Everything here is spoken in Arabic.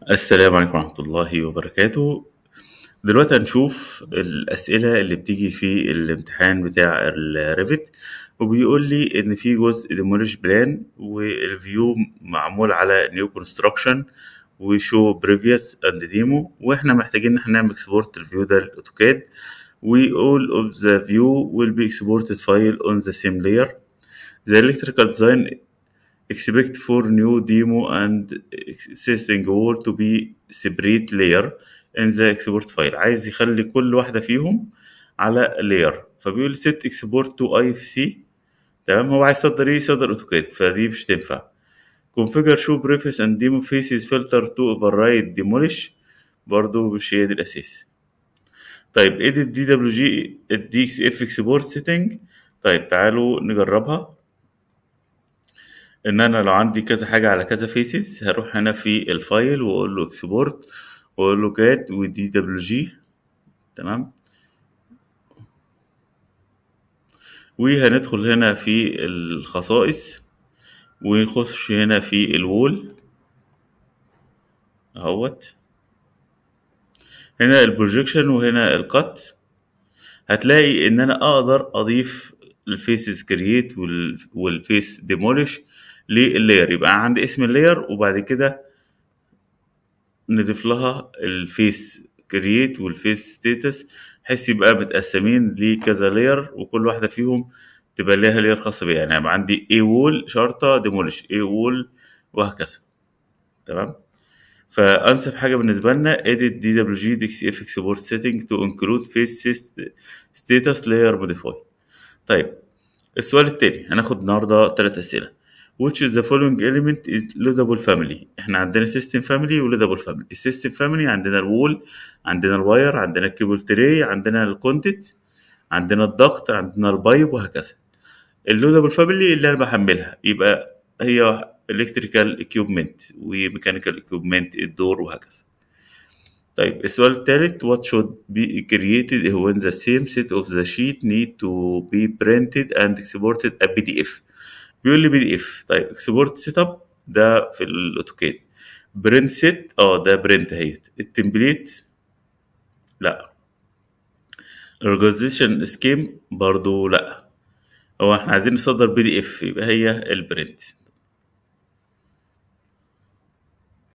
السلام عليكم ورحمة الله وبركاته دلوقتي هنشوف الأسئلة اللي بتيجي في الامتحان بتاع الريفت وبيقول لي إن في جزء ديموليش بلان والفيو معمول على نيو كونستراكشن وشو بريفيوس اند ديمو واحنا محتاجين ان احنا نعمل اكسبورت الفيو ده للاوتوكاد all of the view will be exported file on the same layer the electrical design expect for new demo and existing word to be separate layer in the export file عايز يخلي كل واحدة فيهم على layer فبيقول set export to IFC تمام هو عايز يصدر ايه يصدر اوتوكاد فدي مش تنفع configure show prefix and demo faces filter to override demolish برضو مش هي دي الاساس طيب edit dwg دبليو جي export setting طيب تعالوا نجربها ان انا لو عندي كذا حاجة على كذا فيسز هروح هنا في الفايل واقول له اكسبورت واقول له جات ودي دبليو جي تمام وهندخل هنا في الخصائص ونخش هنا في الول اهوت هنا البروجيكشن وهنا القط هتلاقي ان انا اقدر اضيف الفيسز كرييت والفيس ديموليش لللاير يبقى عندي اسم اللاير وبعد كده نضيف لها الفيس كرييت والفيس ستيتس بحيث يبقى متقسمين لكذا لاير وكل واحده فيهم تبقى ليها لاير خاصه بيها يعني يبقى عندي اي وول شرطه ديمولش اي وول وهكذا تمام فانسب حاجه بالنسبه لنا edit دي دبليو جي دي اكس اف اكسبورت سيتنج تو انكلود فيس ستيتس لاير موديفاي طيب السؤال التاني هناخد النهارده تلات اسئله which is the following element is loadable family احنا عندنا system family و loadable family system family عندنا الوول عندنا الواير عندنا الكيبل تري عندنا content عندنا الضغط عندنا البايب وهكذا اللودابل فاميلي اللي انا بحملها يبقى هي الكتريكال equipment وميكانيكال equipment الدور وهكذا طيب السؤال الثالث what should be created when the same set of the sheet need to be printed and exported a PDF بيقول لي بي دي اف طيب اكسبورت سيت اب ده في الاوتوكاد برنت سيت اه ده برنت اهيت التمبليت لا الاورجنايزيشن سكيم برضو لا هو احنا عايزين نصدر بي دي اف يبقى هي البرنت